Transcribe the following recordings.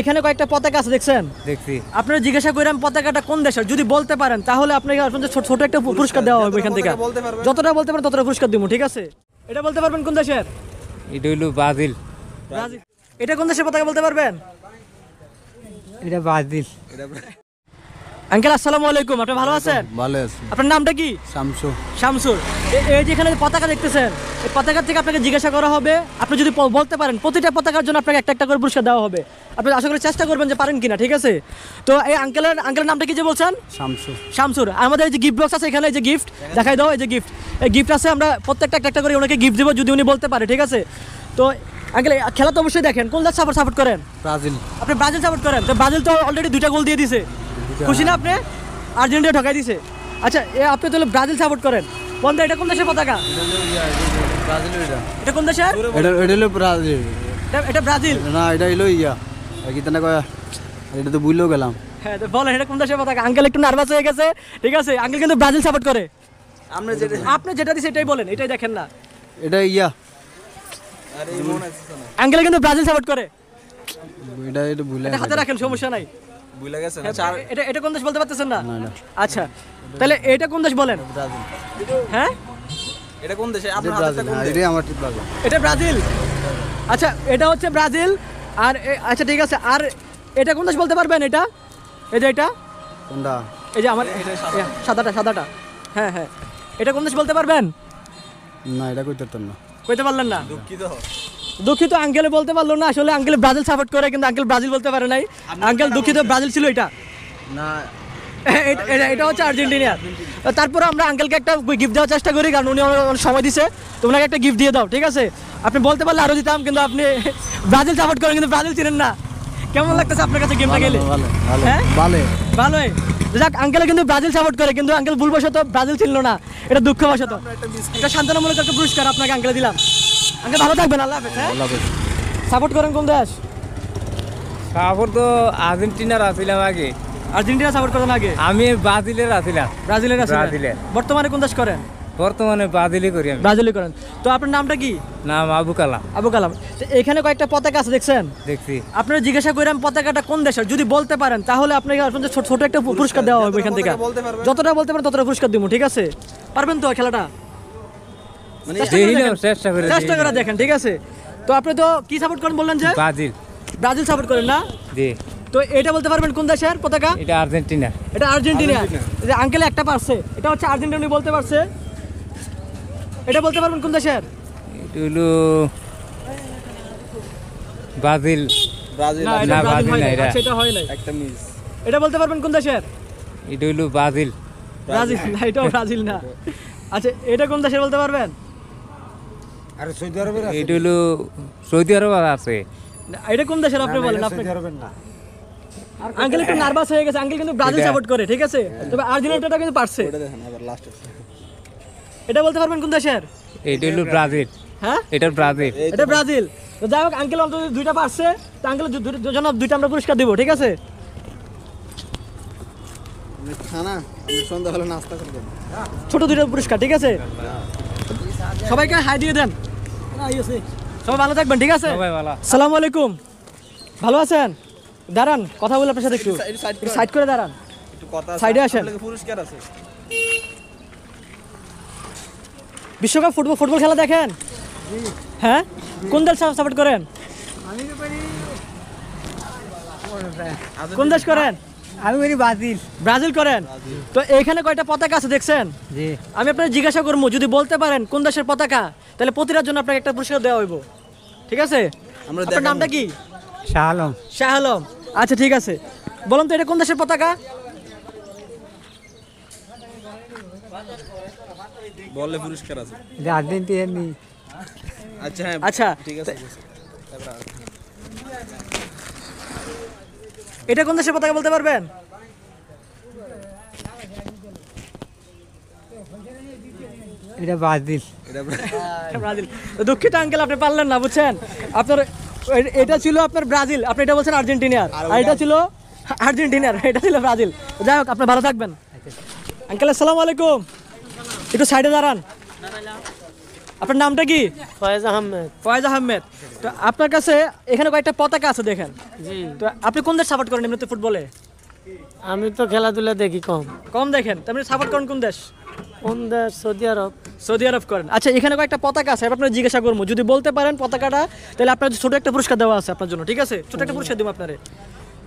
এখানে কয়েকটা পতাকা আছে দেখছেন দেখছি আপনারা জিজ্ঞাসা করেন পতাকাটা কোন দেশের যদি বলতে পারেন তাহলে আপনাকে আপনাদের ছোট ছোট একটা পুরস্কার দেওয়া হবে এখান থেকে যতটা বলতে পারেন ততটা পুরস্কার দিব ঠিক আছে এটা বলতে পারবেন কোন দেশের এটা হইলো ব্রাজিল ব্রাজিল এটা কোন দেশের পতাকা বলতে পারবেন এটা ব্রাজিল আঙ্কেল আসসালামু আলাইকুম আপনি ভালো আছেন ভালো আছি আপনার নামটা কি শামসু শামসুর এই যে এখানে পতাকা দেখতেছেন এই পতাকা থেকে আপনাকে জিজ্ঞাসা করা হবে আপনি যদি বলতে পারেন প্রতিটা পতাকার জন্য আপনাকে একটা একটা করে পুরস্কার দেওয়া হবে আপনি আশা করি চেষ্টা করবেন যে পারেন কিনা ঠিক আছে তো এই আঙ্কেলের আঙ্কেলের নামটা কি যে বলছেন শামসুর শামসুর আমাদের এই যে গিফট বক্স আছে এখানে এই যে গিফট দেখাই দাও এই যে গিফট এই গিফট আছে আমরা প্রত্যেকটা একটা একটা করে ওনাকে গিফট দেবো যদি উনি বলতে পারে ঠিক আছে তো আঙ্কেল খেলা তো অবশ্যই দেখেন কোন দল সাপোর্ট সাপোর্ট করেন ব্রাজিল আপনি ব্রাজিল সাপোর্ট করেন তো ব্রাজিল তো অলরেডি দুইটা গোল দিয়ে দিছে খুশি না আপনি আর্জেন্টিনা ঠকাই দিছে আচ্ছা এ আপনি তাহলে ব্রাজিল সাপোর্ট করেন বন্ধু এটা কোন দেশের পতাকা এটা কোন দেশের এটা এটা হলো ব্রাজিল এটা ব্রাজিল না এটা হলো ইয়া কি তেনা কয় এটা তো বুঝলেও গেলাম হ্যাঁ তো বলেন এটা কোন দেশের পতাকা আঙ্কেল একটু নার্ভাস হয়ে গেছে ঠিক আছে আঙ্কেল কিন্তু ব্রাজিল সাপোর্ট করে আপনি যেটা আপনি যেটা দিছে এটাই বলেন এটাই দেখেন না এটা ইয়া আঙ্কেল কিন্তু ব্রাজিল সাপোর্ট করে এটা এটা ভুলে হাতে রাখেন সমস্যা নাই ভুলে গেছেন হ্যাঁ, এটা এটা কোন দেশ বলতে পারতেছেন না আচ্ছা তাহলে এটা কোন দেশ বলেন ব্রাজিল হ্যাঁ এটা কোন দেশে আপনার হাতে কোন হ্যাঁ, দেশ এটা আমার ব্রাজিল এটা ব্রাজিল আচ্ছা এটা হচ্ছে ব্রাজিল আর আচ্ছা ঠিক আছে আর এটা কোন দেশ বলতে পারবেন এটা এই যে এটা কোনটা এই যে আমার সাদাটা সাদাটা হ্যাঁ হ্যাঁ এটা কোন দেশ বলতে পারবেন না এটা কইতে পারতাম না কইতে পারলেন না দুঃখিত দুঃখিত আঙ্কেল বলতে পারলো না আসলে আঙ্কেল ব্রাজিল সাপোর্ট করে কিন্তু আঙ্কেল ব্রাজিল বলতে পারে নাই আঙ্কেল দুঃখিত ব্রাজিল ছিল এটা না এটা হচ্ছে আর্জেন্টিনা তারপর আমরা আঙ্কেলকে একটা গিফট দেওয়ার চেষ্টা করি কারণ উনি আমার সময় দিছে তোমাকে একটা গিফট দিয়ে দাও ঠিক আছে আপনি বলতে পারলে আরও দিতাম কিন্তু আপনি ব্রাজিল সাপোর্ট করেন কিন্তু ব্রাজিল চিনেন না কেমন লাগতেছে আপনার কাছে গেমটা গেলে হ্যাঁ ভালো যাক আঙ্কেল কিন্তু ব্রাজিল সাপোর্ট করে কিন্তু আঙ্কেল ভুলবশত ব্রাজিল ছিল না এটা দুঃখবশত এটা শান্তনামূলক একটা পুরস্কার আপনাকে আঙ্কেল দিলাম ভালো থাকবেন হ্যাঁ? আল্লাহ হাফেজ সাপোর্ট করেন কোন দেশ তো আর্জেন্টিনার আগে আর্জেন্টিনা সাপোর্ট করেন আগে আমি ব্রাজিলের ব্রাজিলের বর্তমানে কোন দেশ করেন বর্তমানে ব্রাজিলই করি আমি করেন তো আপনার নামটা কি নাম আবু কালাম আবু কালাম এখানে কয়েকটা পতাকা আছে দেখছেন দেখছি আপনারা জিজ্ঞাসা করেন পতাকাটা কোন দেশের যদি বলতে পারেন তাহলে আপনাকে আপনাদের ছোট ছোট একটা পুরস্কার দেওয়া হবে এখান থেকে যতটা বলতে পারেন ততটা পুরস্কার দিব ঠিক আছে পারবেন তো খেলাটা মানে চেষ্টা করে দেখেন ঠিক আছে তো আপনি তো কি সাপোর্ট করেন বললেন যে ব্রাজিল ব্রাজিল সাপোর্ট করেন না জি তো এটা বলতে পারবেন কোন দেশের পতাকা এটা আর্জেন্টিনা এটা আর্জেন্টিনা যে আঙ্কেল একটা পারছে এটা হচ্ছে আর্জেন্টিনা উনি বলতে পারছে এটা বলতে পারবেন কোন দেশের এটা হলো ব্রাজিল ব্রাজিল না ব্রাজিল না এটা সেটা হয় না একটা মিস এটা বলতে পারবেন কোন দেশের এটা হলো ব্রাজিল ব্রাজিল না এটাও ব্রাজিল না আচ্ছা এটা কোন দেশের বলতে পারবেন সৌদি আরবের আছে এটা হলো সৌদি আছে এটা কোন দেশের আপনি বলেন আপনি সৌদি আরবের না আঙ্কেল একটু নার্ভাস হয়ে গেছে আঙ্কেল কিন্তু ব্রাজিল সাপোর্ট করে ঠিক আছে হ্যাঁ। তবে আর্জেন্টিনাটা কিন্তু পারছে এটা বলতে পারবেন কোন দেশের এটা হলো ব্রাজিল হ্যাঁ এটা ব্রাজিল এটা ব্রাজিল তো যাই হোক আঙ্কেল অন্তত দুইটা পারছে তো আঙ্কেল দুইটা আমরা পুরস্কার দিব ঠিক আছে খানা নাস্তা করবেন ছোট দুইটা পুরস্কার ঠিক আছে হ্যাঁ। সবাইকে হাই দিয়ে দেন সবাই ভালো থাকবেন ঠিক আছে সালাম আলাইকুম ভালো আছেন দাঁড়ান কথা বলে আপনার সাথে একটু সাইড করে দাঁড়ান বিশ্বকাপ ফুটবল ফুটবল খেলা দেখেন হ্যাঁ কোন দল সাপোর্ট করেন কোন দেশ করেন আমি করি ব্রাজিল ব্রাজিল করেন তো এখানে কয়টা পতাকা আছে দেখছেন জি আমি আপনাকে জিজ্ঞাসা করবো যদি বলতে পারেন কোন দেশের পতাকা তাহলে প্রতিটার জন্য আপনাকে একটা পুরস্কার দেওয়া হইব ঠিক আছে আমরা আপনার নামটা কি শাহ আলম শাহ আলম আচ্ছা ঠিক আছে বলুন তো এটা কোন দেশের পতাকা বললে পুরস্কার আছে আর্জেন্টিনা আচ্ছা হ্যাঁ। আচ্ছা ঠিক আছে এটা কোন দেশের পতাকা বলতে পারবেন এটা ব্রাজিল ব্রাজিল দুঃখিত আঙ্কেল আপনি পারলেন না বুঝছেন আপনার এটা ছিল আপনার ব্রাজিল আপনি এটা বলছেন আর্জেন্টিনার আর এটা ছিল আর্জেন্টিনার এটা ছিল ব্রাজিল যাই হোক আপনি ভালো থাকবেন আঙ্কেল আসসালামু আলাইকুম একটু সাইডে দাঁড়ান আপনার নামটা কি ফয়েজ আহমেদ ফয়েজ আহমেদ তো আপনার কাছে এখানে কয়েকটা পতাকা আছে দেখেন তো আপনি কোন দেশ সাপোর্ট করেন এমনিতে ফুটবলে আমি তো খেলাধুলা দেখি কম কম দেখেন আপনি সাপোর্ট করেন কোন দেশ কোন দেশ সৌদি আরব সৌদি আরব করেন আচ্ছা এখানে কয়েকটা পতাকা আছে আপনার জিজ্ঞাসা করবো যদি বলতে পারেন পতাকাটা তাহলে আপনার ছোট একটা পুরস্কার দেওয়া আছে আপনার জন্য ঠিক আছে ছোট একটা পুরস্কার দেবো আপনারে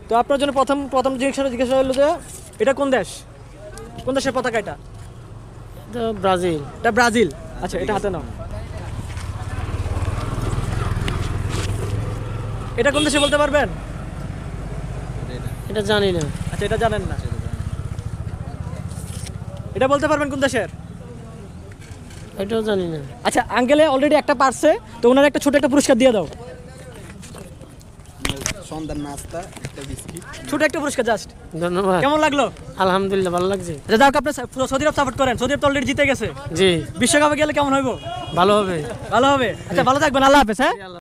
তো আপনার জন্য প্রথম প্রথম জিজ্ঞাসা জিজ্ঞাসা হলো যে এটা কোন দেশ কোন দেশের পতাকা এটা ব্রাজিল এটা ব্রাজিল আচ্ছা এটা হাতে নাও এটা কোন দেশে বলতে পারবেন এটা জানি না আচ্ছা এটা জানেন না এটা বলতে পারবেন কোন দেশের এটাও জানি না আচ্ছা আঙ্কেলে অলরেডি একটা পারছে তো ওনার একটা ছোট একটা পুরস্কার দিয়ে দাও সন্ধ্যার নাস্তা একটা বিস্কিট ছোট একটা পুরস্কার জাস্ট ধন্যবাদ কেমন লাগলো আলহামদুলিল্লাহ ভালো লাগছে আচ্ছা, যাই হোক আপনি সৌদি সাপোর্ট করেন সৌদি তো অলরেডি জিতে গেছে জি বিশ্বকাপে গেলে কেমন হইব ভালো হবে ভালো হবে আচ্ছা ভালো থাকবেন আল্লাহ হাফেজ হ্যাঁ